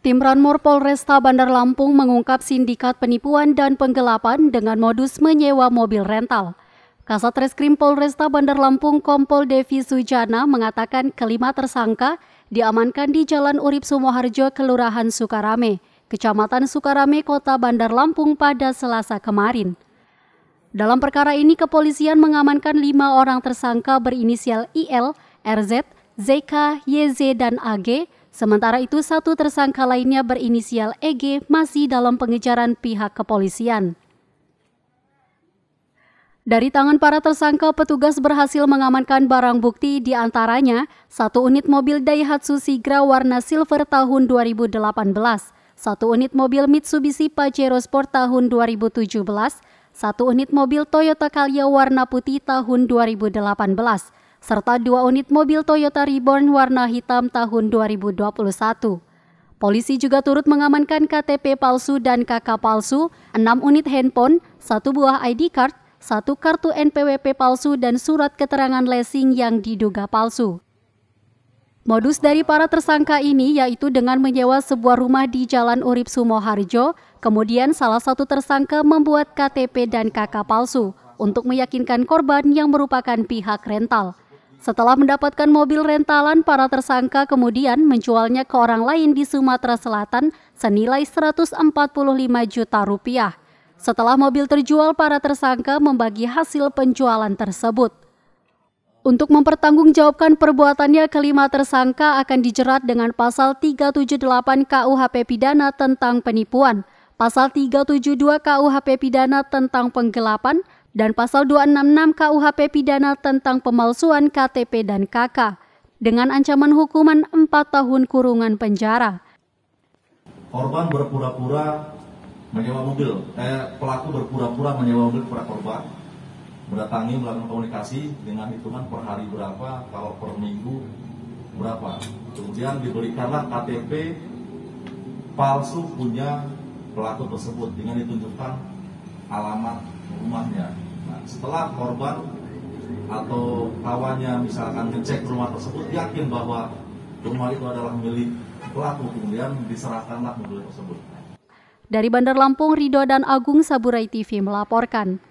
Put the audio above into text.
Tim Ranmor Polresta Bandar Lampung mengungkap sindikat penipuan dan penggelapan dengan modus menyewa mobil rental. Kasat Reskrim Polresta Bandar Lampung Kompol Devi Sujana mengatakan kelima tersangka diamankan di Jalan Urip Sumoharjo, Kelurahan Sukarame, Kecamatan Sukarame, Kota Bandar Lampung pada Selasa kemarin. Dalam perkara ini, kepolisian mengamankan lima orang tersangka berinisial IL, RZ, ZK, YZ, dan AG Sementara itu, satu tersangka lainnya berinisial EG masih dalam pengejaran pihak kepolisian. Dari tangan para tersangka, petugas berhasil mengamankan barang bukti di antaranya satu unit mobil Daihatsu Sigra warna silver tahun 2018, satu unit mobil Mitsubishi Pajero Sport tahun 2017, satu unit mobil Toyota Calya warna putih tahun 2018, serta dua unit mobil Toyota Reborn warna hitam tahun 2021. Polisi juga turut mengamankan KTP palsu dan KK palsu, enam unit handphone, satu buah ID card, satu kartu NPWP palsu dan surat keterangan lesing yang diduga palsu. Modus dari para tersangka ini yaitu dengan menyewa sebuah rumah di Jalan Urip Sumoharjo, kemudian salah satu tersangka membuat KTP dan KK palsu untuk meyakinkan korban yang merupakan pihak rental. Setelah mendapatkan mobil rentalan, para tersangka kemudian menjualnya ke orang lain di Sumatera Selatan senilai 145 juta rupiah. Setelah mobil terjual, para tersangka membagi hasil penjualan tersebut. Untuk mempertanggungjawabkan perbuatannya, kelima tersangka akan dijerat dengan pasal 378 KUHP pidana tentang penipuan, pasal 372 KUHP pidana tentang penggelapan, dan pasal 266 KUHP pidana tentang pemalsuan KTP dan KK dengan ancaman hukuman 4 tahun kurungan penjara. Korban berpura-pura menyewa mobil, eh, pelaku berpura-pura menyewa mobil kepada korban, mendatangi melakukan komunikasi dengan hitungan per hari berapa, kalau per minggu berapa. Kemudian diberikanlah KTP palsu punya pelaku tersebut dengan ditunjukkan alamat rumahnya. Nah, setelah korban atau kawannya misalkan ngecek rumah tersebut yakin bahwa rumah itu adalah milik pelaku kemudian diserahkanlah mobil tersebut. Dari Bandar Lampung, Rido dan Agung Saburai TV melaporkan.